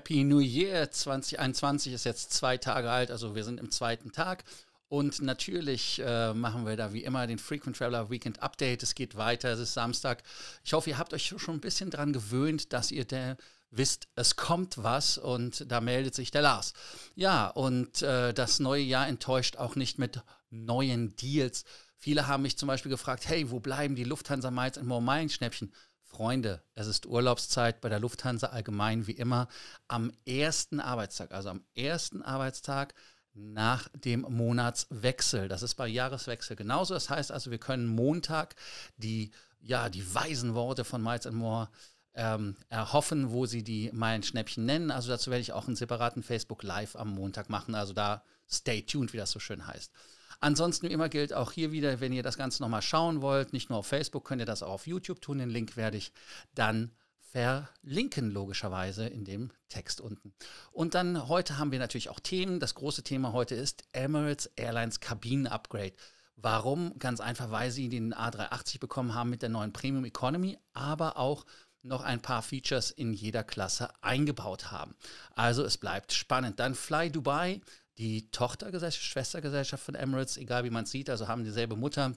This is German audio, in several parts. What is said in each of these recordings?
Happy New Year 2021 ist jetzt zwei Tage alt, also wir sind im zweiten Tag. Und natürlich äh, machen wir da wie immer den Frequent Traveler Weekend Update. Es geht weiter, es ist Samstag. Ich hoffe, ihr habt euch schon ein bisschen daran gewöhnt, dass ihr der wisst, es kommt was und da meldet sich der Lars. Ja, und äh, das neue Jahr enttäuscht auch nicht mit neuen Deals. Viele haben mich zum Beispiel gefragt, hey, wo bleiben die Lufthansa Miles und More Meilenschnäppchen? schnäppchen Freunde, es ist Urlaubszeit bei der Lufthansa allgemein wie immer am ersten Arbeitstag, also am ersten Arbeitstag nach dem Monatswechsel. Das ist bei Jahreswechsel genauso. Das heißt also, wir können Montag die, ja, die weisen Worte von Miles and More ähm, erhoffen, wo sie die Meilenschnäppchen nennen. Also dazu werde ich auch einen separaten Facebook Live am Montag machen. Also da stay tuned, wie das so schön heißt. Ansonsten wie immer gilt auch hier wieder, wenn ihr das Ganze nochmal schauen wollt, nicht nur auf Facebook, könnt ihr das auch auf YouTube tun. Den Link werde ich dann verlinken, logischerweise in dem Text unten. Und dann heute haben wir natürlich auch Themen. Das große Thema heute ist Emirates Airlines Kabinen-Upgrade. Warum? Ganz einfach, weil sie den A380 bekommen haben mit der neuen Premium Economy, aber auch noch ein paar Features in jeder Klasse eingebaut haben. Also es bleibt spannend. Dann Fly Dubai die Tochtergesellschaft, Schwestergesellschaft von Emirates, egal wie man es sieht, also haben dieselbe Mutter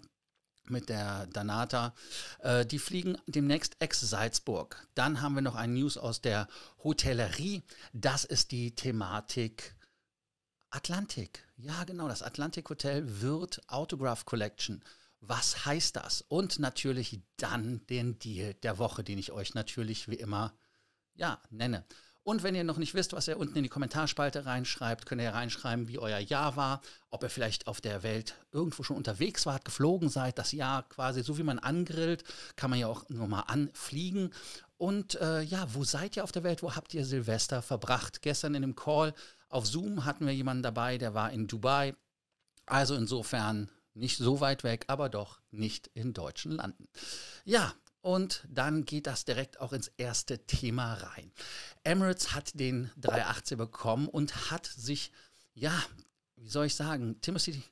mit der Danata. Äh, die fliegen demnächst ex-Salzburg. Dann haben wir noch ein News aus der Hotellerie. Das ist die Thematik Atlantik. Ja, genau, das Atlantik Hotel wird Autograph Collection. Was heißt das? Und natürlich dann den Deal der Woche, den ich euch natürlich wie immer ja, nenne. Und wenn ihr noch nicht wisst, was ihr unten in die Kommentarspalte reinschreibt, könnt ihr reinschreiben, wie euer Jahr war, ob ihr vielleicht auf der Welt irgendwo schon unterwegs wart, geflogen seid, das Jahr quasi, so wie man angrillt, kann man ja auch nur mal anfliegen. Und äh, ja, wo seid ihr auf der Welt? Wo habt ihr Silvester verbracht? Gestern in dem Call auf Zoom hatten wir jemanden dabei, der war in Dubai. Also insofern nicht so weit weg, aber doch nicht in deutschen Landen. Ja, und dann geht das direkt auch ins erste Thema rein. Emirates hat den 380 bekommen und hat sich, ja, wie soll ich sagen, Timothy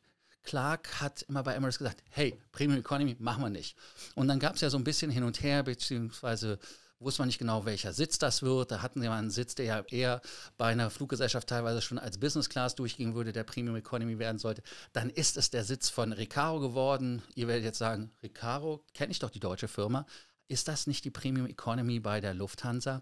Clark hat immer bei Emirates gesagt, hey, Premium Economy machen wir nicht. Und dann gab es ja so ein bisschen hin und her, beziehungsweise wusste man nicht genau, welcher Sitz das wird. Da hatten sie mal einen Sitz, der ja eher bei einer Fluggesellschaft teilweise schon als Business Class durchgehen würde, der Premium Economy werden sollte. Dann ist es der Sitz von Recaro geworden. Ihr werdet jetzt sagen, Recaro, kenne ich doch die deutsche Firma. Ist das nicht die Premium Economy bei der Lufthansa?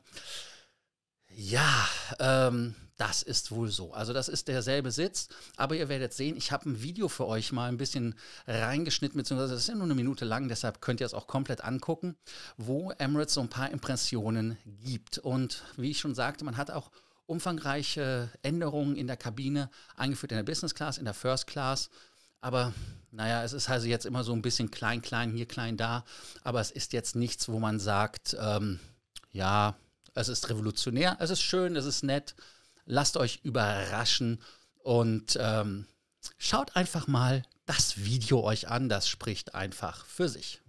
Ja, ähm, das ist wohl so. Also das ist derselbe Sitz, aber ihr werdet sehen, ich habe ein Video für euch mal ein bisschen reingeschnitten, beziehungsweise das ist ja nur eine Minute lang, deshalb könnt ihr es auch komplett angucken, wo Emirates so ein paar Impressionen gibt. Und wie ich schon sagte, man hat auch umfangreiche Änderungen in der Kabine eingeführt, in der Business Class, in der First Class. Aber naja, es ist also jetzt immer so ein bisschen klein, klein, hier, klein, da. Aber es ist jetzt nichts, wo man sagt, ähm, ja, es ist revolutionär, es ist schön, es ist nett lasst euch überraschen und ähm, schaut einfach mal das Video euch an. Das spricht einfach für sich.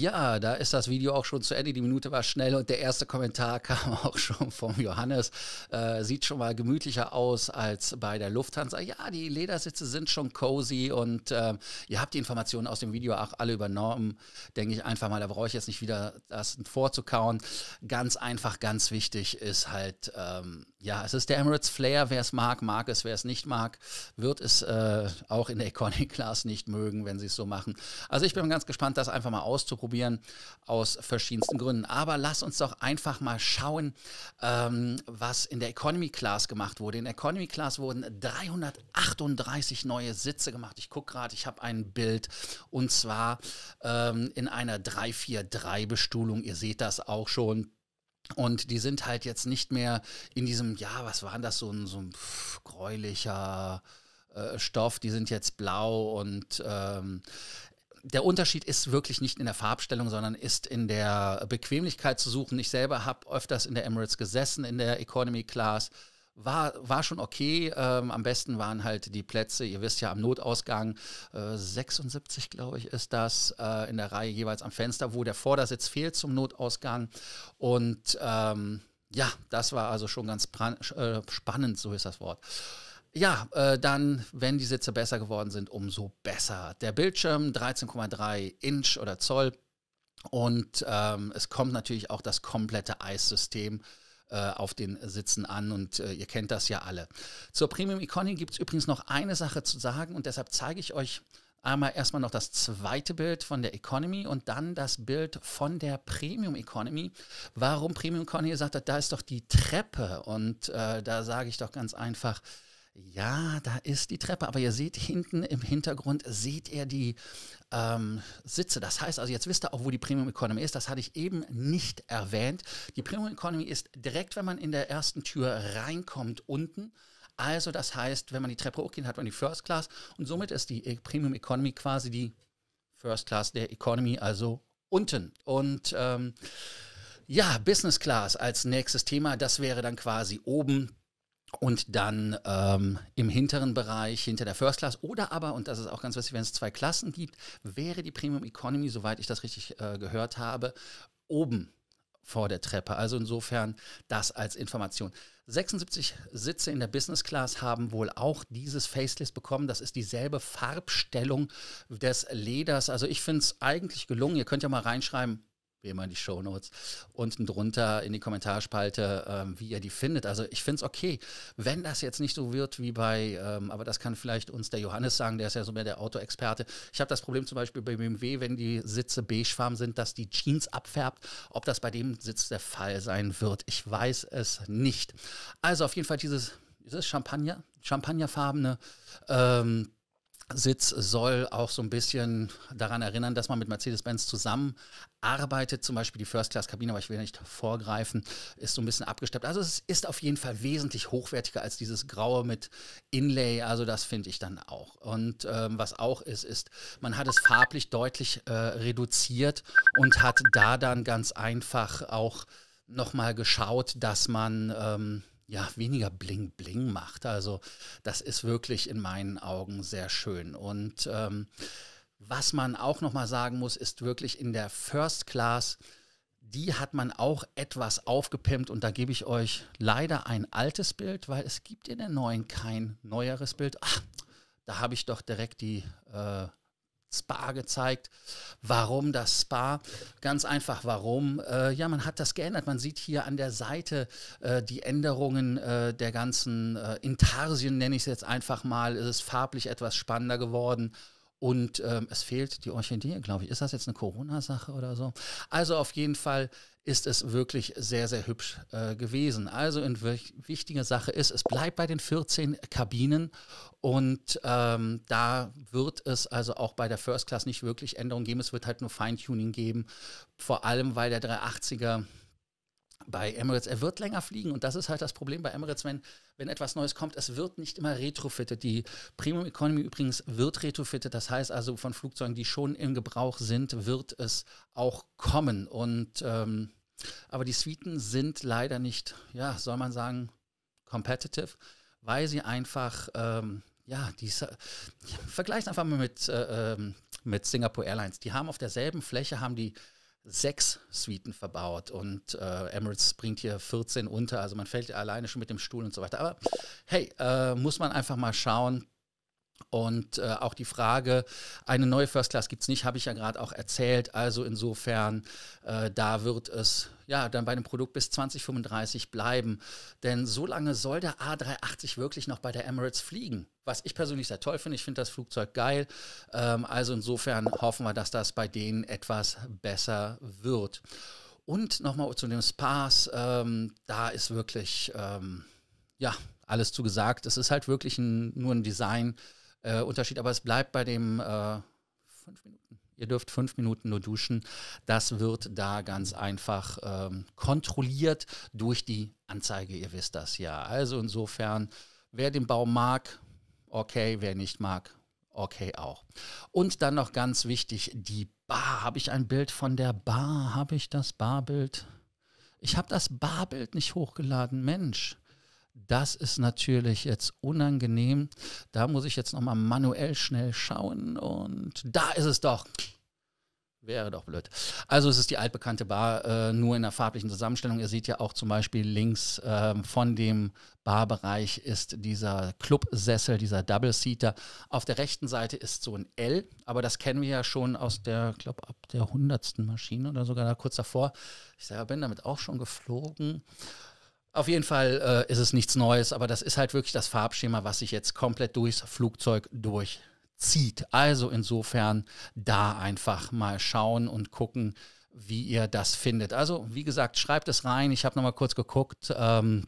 Ja, da ist das Video auch schon zu Ende. Die Minute war schnell und der erste Kommentar kam auch schon vom Johannes. Äh, sieht schon mal gemütlicher aus als bei der Lufthansa. Ja, die Ledersitze sind schon cozy und äh, ihr habt die Informationen aus dem Video auch alle übernommen. Denke ich einfach mal, da brauche ich jetzt nicht wieder das vorzukauen. Ganz einfach, ganz wichtig ist halt ähm, ja, es ist der Emirates Flair. Wer es mag, mag es. Wer es nicht mag, wird es äh, auch in der Economy Class nicht mögen, wenn sie es so machen. Also ich bin ganz gespannt, das einfach mal auszuprobieren aus verschiedensten Gründen. Aber lass uns doch einfach mal schauen, ähm, was in der Economy Class gemacht wurde. In der Economy Class wurden 338 neue Sitze gemacht. Ich gucke gerade, ich habe ein Bild und zwar ähm, in einer 343-Bestuhlung. Ihr seht das auch schon. Und die sind halt jetzt nicht mehr in diesem, ja, was waren das, so ein, so ein pff, gräulicher äh, Stoff, die sind jetzt blau und ähm, der Unterschied ist wirklich nicht in der Farbstellung, sondern ist in der Bequemlichkeit zu suchen. Ich selber habe öfters in der Emirates gesessen, in der Economy Class war, war schon okay. Ähm, am besten waren halt die Plätze, ihr wisst ja, am Notausgang äh, 76, glaube ich, ist das, äh, in der Reihe jeweils am Fenster, wo der Vordersitz fehlt zum Notausgang. Und ähm, ja, das war also schon ganz äh, spannend, so ist das Wort ja, äh, dann, wenn die Sitze besser geworden sind, umso besser. Der Bildschirm 13,3 Inch oder Zoll. Und ähm, es kommt natürlich auch das komplette Eissystem äh, auf den Sitzen an und äh, ihr kennt das ja alle. Zur Premium Economy gibt es übrigens noch eine Sache zu sagen und deshalb zeige ich euch einmal erstmal noch das zweite Bild von der Economy und dann das Bild von der Premium Economy. Warum Premium Economy? Ihr sagt, da ist doch die Treppe und äh, da sage ich doch ganz einfach, ja, da ist die Treppe, aber ihr seht hinten im Hintergrund, seht ihr die ähm, Sitze. Das heißt also, jetzt wisst ihr auch, wo die Premium Economy ist. Das hatte ich eben nicht erwähnt. Die Premium Economy ist direkt, wenn man in der ersten Tür reinkommt, unten. Also das heißt, wenn man die Treppe hochgeht, hat man die First Class und somit ist die äh, Premium Economy quasi die First Class der Economy, also unten. Und ähm, ja, Business Class als nächstes Thema, das wäre dann quasi oben und dann ähm, im hinteren Bereich hinter der First Class oder aber, und das ist auch ganz wichtig, wenn es zwei Klassen gibt, wäre die Premium Economy, soweit ich das richtig äh, gehört habe, oben vor der Treppe. Also insofern das als Information. 76 Sitze in der Business Class haben wohl auch dieses Facelift bekommen. Das ist dieselbe Farbstellung des Leders. Also ich finde es eigentlich gelungen. Ihr könnt ja mal reinschreiben, wie immer in die Shownotes, unten drunter in die Kommentarspalte, ähm, wie ihr die findet. Also ich finde es okay, wenn das jetzt nicht so wird wie bei, ähm, aber das kann vielleicht uns der Johannes sagen, der ist ja so mehr der Autoexperte. Ich habe das Problem zum Beispiel bei BMW, wenn die Sitze beigefarben sind, dass die Jeans abfärbt. Ob das bei dem Sitz der Fall sein wird, ich weiß es nicht. Also auf jeden Fall dieses, dieses Champagner, Champagnerfarbene ähm, Sitz soll auch so ein bisschen daran erinnern, dass man mit Mercedes-Benz zusammenarbeitet. Zum Beispiel die First-Class-Kabine, aber ich will nicht vorgreifen, ist so ein bisschen abgesteppt. Also es ist auf jeden Fall wesentlich hochwertiger als dieses Graue mit Inlay. Also das finde ich dann auch. Und ähm, was auch ist, ist, man hat es farblich deutlich äh, reduziert und hat da dann ganz einfach auch nochmal geschaut, dass man... Ähm, ja, weniger Bling Bling macht. Also das ist wirklich in meinen Augen sehr schön. Und ähm, was man auch nochmal sagen muss, ist wirklich in der First Class, die hat man auch etwas aufgepimpt und da gebe ich euch leider ein altes Bild, weil es gibt in der neuen kein neueres Bild. Ach, da habe ich doch direkt die äh, Spa gezeigt. Warum das Spa? Ganz einfach, warum? Äh, ja, man hat das geändert. Man sieht hier an der Seite äh, die Änderungen äh, der ganzen äh, Intarsien, nenne ich es jetzt einfach mal. Es ist farblich etwas spannender geworden. Und ähm, es fehlt die Orchidee, glaube ich. Ist das jetzt eine Corona-Sache oder so? Also auf jeden Fall ist es wirklich sehr, sehr hübsch äh, gewesen. Also eine wichtige Sache ist, es bleibt bei den 14 Kabinen und ähm, da wird es also auch bei der First Class nicht wirklich Änderungen geben. Es wird halt nur Feintuning geben, vor allem weil der 380er bei Emirates, er wird länger fliegen und das ist halt das Problem bei Emirates, wenn, wenn etwas Neues kommt, es wird nicht immer retrofitted. Die Premium Economy übrigens wird retrofitted, das heißt also von Flugzeugen, die schon im Gebrauch sind, wird es auch kommen und ähm, aber die Suiten sind leider nicht, ja, soll man sagen, competitive, weil sie einfach, ähm, ja, diese, äh, ja, vergleicht einfach mal mit, äh, ähm, mit Singapore Airlines. Die haben auf derselben Fläche, haben die sechs Suiten verbaut und äh, Emirates bringt hier 14 unter, also man fällt alleine schon mit dem Stuhl und so weiter. Aber hey, äh, muss man einfach mal schauen, und äh, auch die Frage, eine neue First Class gibt es nicht, habe ich ja gerade auch erzählt. Also insofern, äh, da wird es ja dann bei dem Produkt bis 2035 bleiben. Denn so lange soll der A380 wirklich noch bei der Emirates fliegen. Was ich persönlich sehr toll finde, ich finde das Flugzeug geil. Ähm, also insofern hoffen wir, dass das bei denen etwas besser wird. Und nochmal zu dem Spaß, ähm, da ist wirklich, ähm, ja, alles zu gesagt. Es ist halt wirklich ein, nur ein Design äh, Unterschied, aber es bleibt bei dem äh, fünf Minuten. Ihr dürft fünf Minuten nur duschen. Das wird da ganz einfach ähm, kontrolliert durch die Anzeige. Ihr wisst das ja. Also insofern, wer den Baum mag, okay. Wer nicht mag, okay auch. Und dann noch ganz wichtig, die Bar. Habe ich ein Bild von der Bar? Habe ich das Barbild? Ich habe das Barbild nicht hochgeladen, Mensch. Das ist natürlich jetzt unangenehm. Da muss ich jetzt nochmal manuell schnell schauen. Und da ist es doch. Wäre doch blöd. Also es ist die altbekannte Bar, äh, nur in der farblichen Zusammenstellung. Ihr seht ja auch zum Beispiel links äh, von dem Barbereich ist dieser Clubsessel, dieser Double-Seater. Auf der rechten Seite ist so ein L, aber das kennen wir ja schon aus der, ich glaube, ab der hundertsten Maschine oder sogar da kurz davor. Ich selber bin damit auch schon geflogen. Auf jeden Fall äh, ist es nichts Neues, aber das ist halt wirklich das Farbschema, was sich jetzt komplett durchs Flugzeug durchzieht. Also insofern da einfach mal schauen und gucken, wie ihr das findet. Also wie gesagt, schreibt es rein. Ich habe nochmal kurz geguckt. Ähm,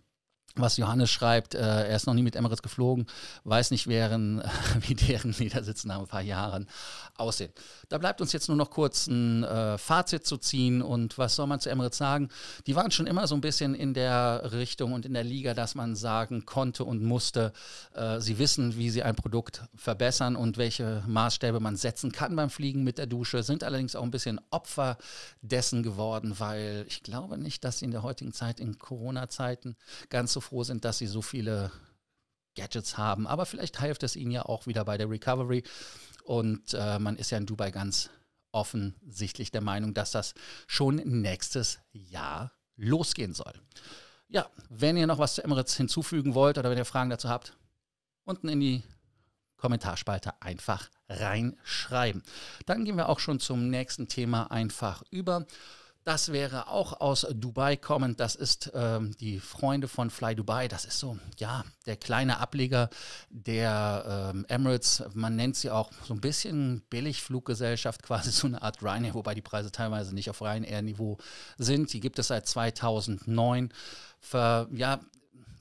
was Johannes schreibt, äh, er ist noch nie mit Emirates geflogen, weiß nicht, wären, äh, wie deren Ledersitz nach ein paar Jahren aussehen. Da bleibt uns jetzt nur noch kurz ein äh, Fazit zu ziehen und was soll man zu Emirates sagen? Die waren schon immer so ein bisschen in der Richtung und in der Liga, dass man sagen konnte und musste, äh, sie wissen, wie sie ein Produkt verbessern und welche Maßstäbe man setzen kann beim Fliegen mit der Dusche, sind allerdings auch ein bisschen Opfer dessen geworden, weil ich glaube nicht, dass sie in der heutigen Zeit, in Corona-Zeiten, ganz so froh sind, dass sie so viele Gadgets haben. Aber vielleicht hilft es ihnen ja auch wieder bei der Recovery. Und äh, man ist ja in Dubai ganz offensichtlich der Meinung, dass das schon nächstes Jahr losgehen soll. Ja, wenn ihr noch was zu Emirates hinzufügen wollt oder wenn ihr Fragen dazu habt, unten in die Kommentarspalte einfach reinschreiben. Dann gehen wir auch schon zum nächsten Thema einfach über. Das wäre auch aus Dubai kommend. Das ist ähm, die Freunde von Fly Dubai. Das ist so, ja, der kleine Ableger der ähm, Emirates. Man nennt sie auch so ein bisschen Billigfluggesellschaft, quasi so eine Art Ryanair, wobei die Preise teilweise nicht auf Ryanair-Niveau sind. Die gibt es seit 2009. Für, ja,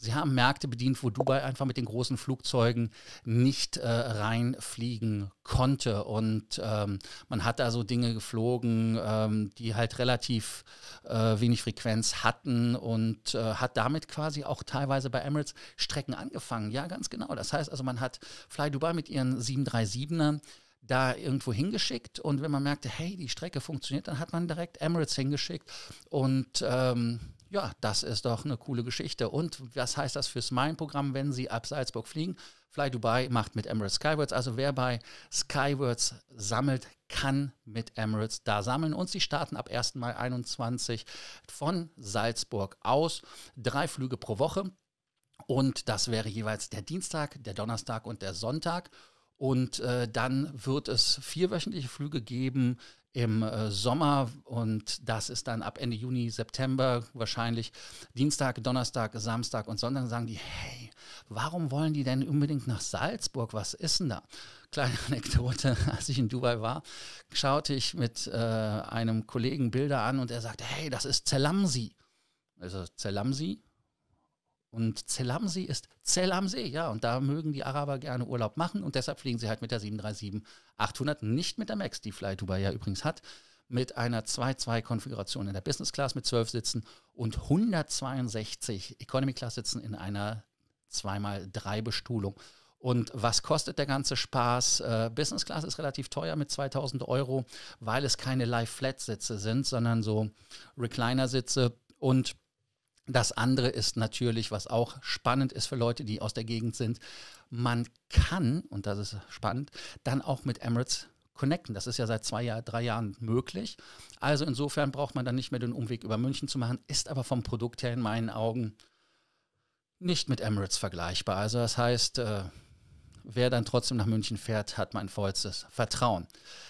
Sie haben Märkte bedient, wo Dubai einfach mit den großen Flugzeugen nicht äh, reinfliegen konnte. Und ähm, man hat da so Dinge geflogen, ähm, die halt relativ äh, wenig Frequenz hatten und äh, hat damit quasi auch teilweise bei Emirates Strecken angefangen. Ja, ganz genau. Das heißt also, man hat Fly Dubai mit ihren 737ern da irgendwo hingeschickt und wenn man merkte, hey, die Strecke funktioniert, dann hat man direkt Emirates hingeschickt und ähm, ja, das ist doch eine coole Geschichte. Und was heißt das fürs mein Programm, wenn Sie ab Salzburg fliegen? Fly Dubai macht mit Emirates Skywards. Also wer bei Skywards sammelt, kann mit Emirates da sammeln. Und sie starten ab 1. Mai 21 von Salzburg aus. Drei Flüge pro Woche. Und das wäre jeweils der Dienstag, der Donnerstag und der Sonntag. Und äh, dann wird es vierwöchentliche Flüge geben im äh, Sommer und das ist dann ab Ende Juni, September wahrscheinlich Dienstag, Donnerstag, Samstag und Sonntag sagen die, hey, warum wollen die denn unbedingt nach Salzburg? Was ist denn da? Kleine Anekdote, als ich in Dubai war, schaute ich mit äh, einem Kollegen Bilder an und er sagte, hey, das ist Zelamsi. Also Zelamsi, und Zell ist Zell am See, ja. Und da mögen die Araber gerne Urlaub machen und deshalb fliegen sie halt mit der 737-800, nicht mit der MAX, die Fly Dubai ja übrigens hat, mit einer 2-2-Konfiguration in der Business Class mit 12 Sitzen und 162 Economy Class Sitzen in einer 2x3 Bestuhlung. Und was kostet der ganze Spaß? Äh, Business Class ist relativ teuer mit 2000 Euro, weil es keine Live-Flat-Sitze sind, sondern so Recliner-Sitze und das andere ist natürlich, was auch spannend ist für Leute, die aus der Gegend sind, man kann, und das ist spannend, dann auch mit Emirates connecten. Das ist ja seit zwei, drei Jahren möglich. Also insofern braucht man dann nicht mehr den Umweg über München zu machen, ist aber vom Produkt her in meinen Augen nicht mit Emirates vergleichbar. Also das heißt, äh, wer dann trotzdem nach München fährt, hat mein vollstes Vertrauen.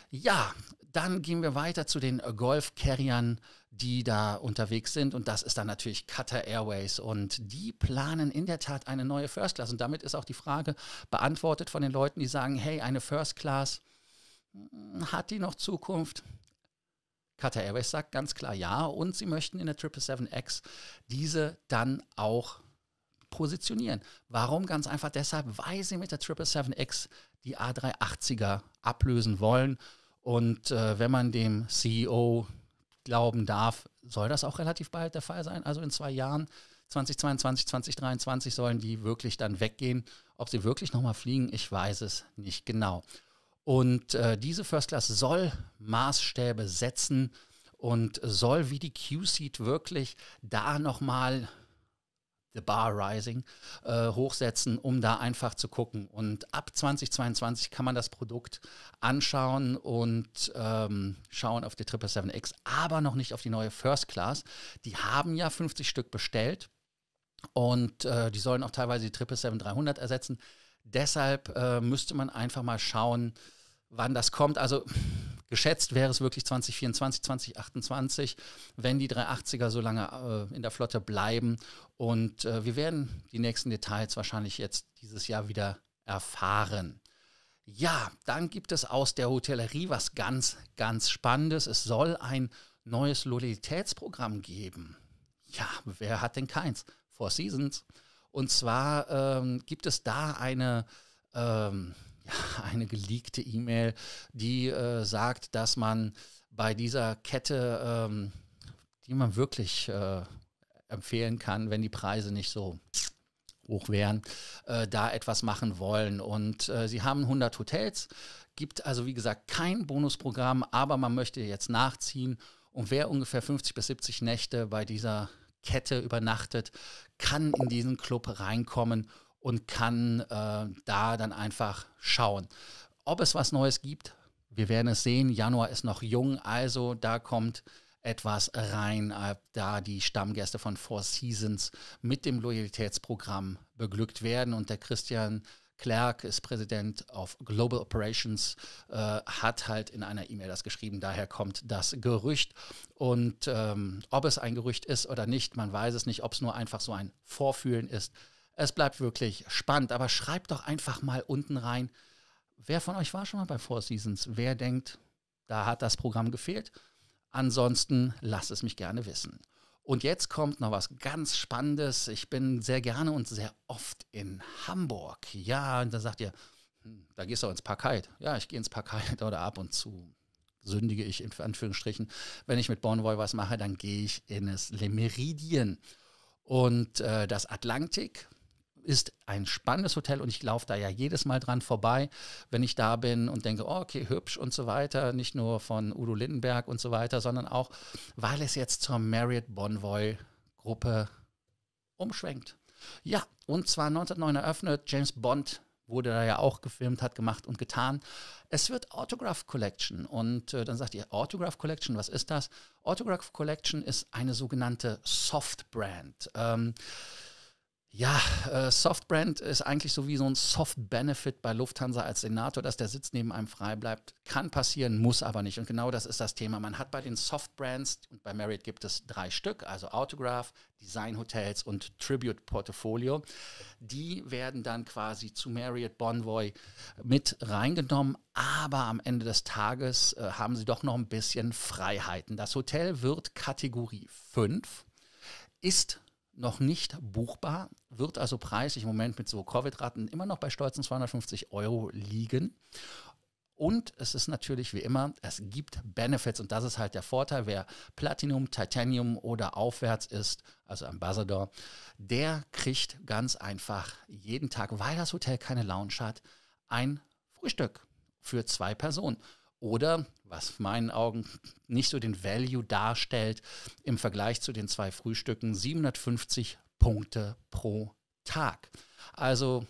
Ja, dann gehen wir weiter zu den äh, Golf-Carriern, die da unterwegs sind. Und das ist dann natürlich Qatar Airways. Und die planen in der Tat eine neue First Class. Und damit ist auch die Frage beantwortet von den Leuten, die sagen, hey, eine First Class, hm, hat die noch Zukunft? Qatar Airways sagt ganz klar ja. Und sie möchten in der 777X diese dann auch positionieren. Warum? Ganz einfach deshalb, weil sie mit der 777X die A380er ablösen wollen und äh, wenn man dem CEO glauben darf, soll das auch relativ bald der Fall sein. Also in zwei Jahren, 2022, 2023, sollen die wirklich dann weggehen. Ob sie wirklich nochmal fliegen, ich weiß es nicht genau. Und äh, diese First Class soll Maßstäbe setzen und soll wie die Q-Seat wirklich da nochmal The Bar Rising äh, hochsetzen, um da einfach zu gucken. Und ab 2022 kann man das Produkt anschauen und ähm, schauen auf die 777X, aber noch nicht auf die neue First Class. Die haben ja 50 Stück bestellt und äh, die sollen auch teilweise die 777-300 ersetzen. Deshalb äh, müsste man einfach mal schauen, wann das kommt. Also geschätzt wäre es wirklich 2024, 2028, wenn die 380er so lange äh, in der Flotte bleiben. Und äh, wir werden die nächsten Details wahrscheinlich jetzt dieses Jahr wieder erfahren. Ja, dann gibt es aus der Hotellerie was ganz, ganz Spannendes. Es soll ein neues Loyalitätsprogramm geben. Ja, wer hat denn keins? Four Seasons. Und zwar ähm, gibt es da eine ähm, eine geleakte E-Mail, die äh, sagt, dass man bei dieser Kette, ähm, die man wirklich äh, empfehlen kann, wenn die Preise nicht so hoch wären, äh, da etwas machen wollen. Und äh, sie haben 100 Hotels, gibt also wie gesagt kein Bonusprogramm, aber man möchte jetzt nachziehen. Und wer ungefähr 50 bis 70 Nächte bei dieser Kette übernachtet, kann in diesen Club reinkommen und kann äh, da dann einfach schauen. Ob es was Neues gibt, wir werden es sehen. Januar ist noch jung, also da kommt etwas rein, äh, da die Stammgäste von Four Seasons mit dem Loyalitätsprogramm beglückt werden. Und der Christian Clerk ist Präsident auf Global Operations, äh, hat halt in einer E-Mail das geschrieben, daher kommt das Gerücht. Und ähm, ob es ein Gerücht ist oder nicht, man weiß es nicht, ob es nur einfach so ein Vorfühlen ist, es bleibt wirklich spannend, aber schreibt doch einfach mal unten rein, wer von euch war schon mal bei Four Seasons? Wer denkt, da hat das Programm gefehlt? Ansonsten lasst es mich gerne wissen. Und jetzt kommt noch was ganz Spannendes. Ich bin sehr gerne und sehr oft in Hamburg. Ja, und da sagt ihr, hm, da gehst du auch ins Park Hyde. Ja, ich gehe ins Park Hyde oder ab und zu sündige ich in Anführungsstrichen. Wenn ich mit Bonvoy was mache, dann gehe ich in das Le Meridien und äh, das Atlantik ist ein spannendes Hotel und ich laufe da ja jedes Mal dran vorbei, wenn ich da bin und denke, oh, okay, hübsch und so weiter. Nicht nur von Udo Lindenberg und so weiter, sondern auch, weil es jetzt zur Marriott Bonvoy Gruppe umschwenkt. Ja, und zwar 1909 eröffnet, James Bond wurde da ja auch gefilmt, hat gemacht und getan. Es wird Autograph Collection. Und äh, dann sagt ihr, Autograph Collection, was ist das? Autograph Collection ist eine sogenannte Soft Brand. Ähm, ja, äh, Softbrand ist eigentlich so wie so ein Soft-Benefit bei Lufthansa als Senator, dass der Sitz neben einem frei bleibt. Kann passieren, muss aber nicht. Und genau das ist das Thema. Man hat bei den Softbrands, und bei Marriott gibt es drei Stück, also Autograph, Design Hotels und Tribute Portfolio. Die werden dann quasi zu Marriott Bonvoy mit reingenommen, aber am Ende des Tages äh, haben sie doch noch ein bisschen Freiheiten. Das Hotel wird Kategorie 5, ist noch nicht buchbar, wird also preislich im Moment mit so Covid-Raten immer noch bei stolzen 250 Euro liegen. Und es ist natürlich wie immer, es gibt Benefits und das ist halt der Vorteil, wer Platinum, Titanium oder aufwärts ist, also Ambassador, der kriegt ganz einfach jeden Tag, weil das Hotel keine Lounge hat, ein Frühstück für zwei Personen. Oder was in meinen Augen nicht so den Value darstellt im Vergleich zu den zwei Frühstücken, 750 Punkte pro Tag. Also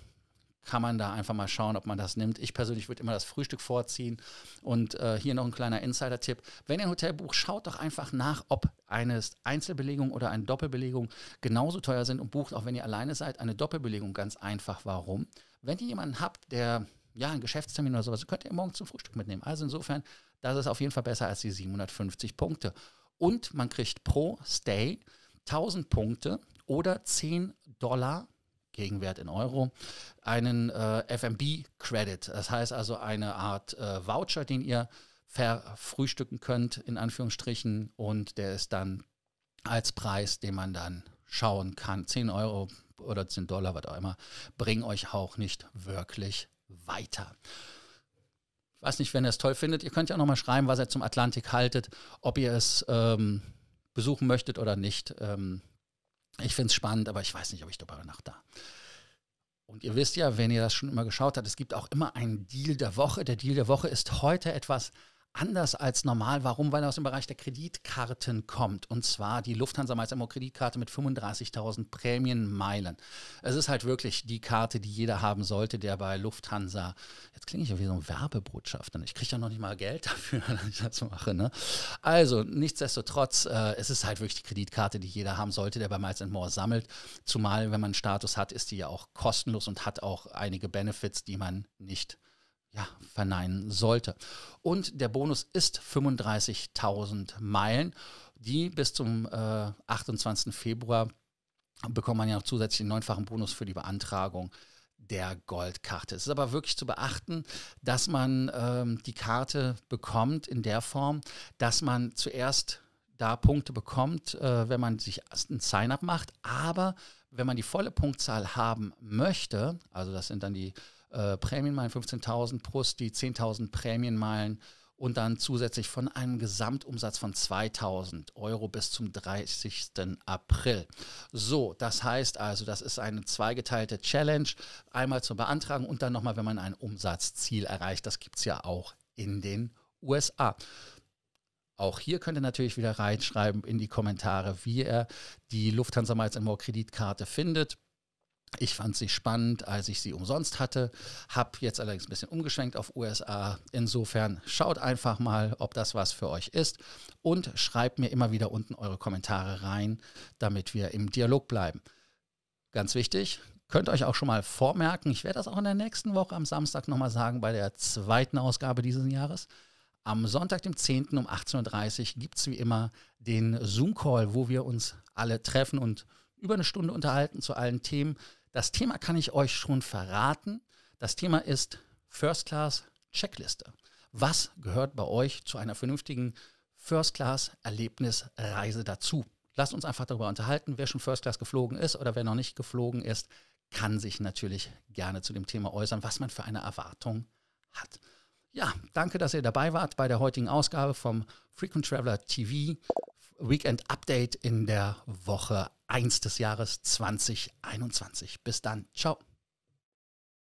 kann man da einfach mal schauen, ob man das nimmt. Ich persönlich würde immer das Frühstück vorziehen. Und äh, hier noch ein kleiner Insider-Tipp. Wenn ihr ein Hotel bucht, schaut doch einfach nach, ob eine Einzelbelegung oder eine Doppelbelegung genauso teuer sind und bucht, auch wenn ihr alleine seid, eine Doppelbelegung ganz einfach. Warum? Wenn ihr jemanden habt, der ja einen Geschäftstermin oder sowas, könnt ihr morgen zum Frühstück mitnehmen. Also insofern das ist auf jeden Fall besser als die 750 Punkte. Und man kriegt pro Stay 1000 Punkte oder 10 Dollar Gegenwert in Euro, einen äh, FMB-Credit. Das heißt also eine Art äh, Voucher, den ihr verfrühstücken könnt, in Anführungsstrichen. Und der ist dann als Preis, den man dann schauen kann. 10 Euro oder 10 Dollar, was auch immer, bringen euch auch nicht wirklich weiter. Ich weiß nicht, wenn ihr es toll findet. Ihr könnt ja nochmal schreiben, was ihr zum Atlantik haltet, ob ihr es ähm, besuchen möchtet oder nicht. Ähm, ich finde es spannend, aber ich weiß nicht, ob ich dabei nach da. Und ihr wisst ja, wenn ihr das schon immer geschaut habt, es gibt auch immer einen Deal der Woche. Der Deal der Woche ist heute etwas, anders als normal. Warum? Weil er aus dem Bereich der Kreditkarten kommt. Und zwar die Lufthansa meist immer Kreditkarte mit 35.000 Prämienmeilen. Es ist halt wirklich die Karte, die jeder haben sollte, der bei Lufthansa, jetzt klinge ich ja wie so ein Werbebotschafter. Ne? Ich kriege ja noch nicht mal Geld dafür, dass ich das mache. Ne? Also, nichtsdestotrotz, äh, es ist halt wirklich die Kreditkarte, die jeder haben sollte, der bei Miles More sammelt. Zumal, wenn man einen Status hat, ist die ja auch kostenlos und hat auch einige Benefits, die man nicht ja, verneinen sollte. Und der Bonus ist 35.000 Meilen, die bis zum äh, 28. Februar bekommt man ja noch zusätzlich einen neunfachen Bonus für die Beantragung der Goldkarte. Es ist aber wirklich zu beachten, dass man ähm, die Karte bekommt in der Form, dass man zuerst da Punkte bekommt, äh, wenn man sich ein Sign-up macht. Aber wenn man die volle Punktzahl haben möchte, also das sind dann die äh, Prämienmeilen, 15.000 plus die 10.000 Prämienmeilen und dann zusätzlich von einem Gesamtumsatz von 2000 Euro bis zum 30. April. So, das heißt also, das ist eine zweigeteilte Challenge, einmal zu beantragen und dann nochmal, wenn man ein Umsatzziel erreicht. Das gibt es ja auch in den USA. Auch hier könnt ihr natürlich wieder reinschreiben in die Kommentare, wie ihr die Lufthansa Miles More Kreditkarte findet. Ich fand sie spannend, als ich sie umsonst hatte, habe jetzt allerdings ein bisschen umgeschwenkt auf USA. Insofern schaut einfach mal, ob das was für euch ist und schreibt mir immer wieder unten eure Kommentare rein, damit wir im Dialog bleiben. Ganz wichtig, könnt euch auch schon mal vormerken, ich werde das auch in der nächsten Woche am Samstag nochmal sagen, bei der zweiten Ausgabe dieses Jahres. Am Sonntag, dem 10. um 18.30 Uhr gibt es wie immer den Zoom-Call, wo wir uns alle treffen und über eine Stunde unterhalten zu allen Themen, das Thema kann ich euch schon verraten. Das Thema ist First Class Checkliste. Was gehört bei euch zu einer vernünftigen First Class Erlebnisreise dazu? Lasst uns einfach darüber unterhalten. Wer schon First Class geflogen ist oder wer noch nicht geflogen ist, kann sich natürlich gerne zu dem Thema äußern, was man für eine Erwartung hat. Ja, danke, dass ihr dabei wart bei der heutigen Ausgabe vom Frequent Traveler TV Weekend Update in der Woche 1 des Jahres 2021. Bis dann. Ciao.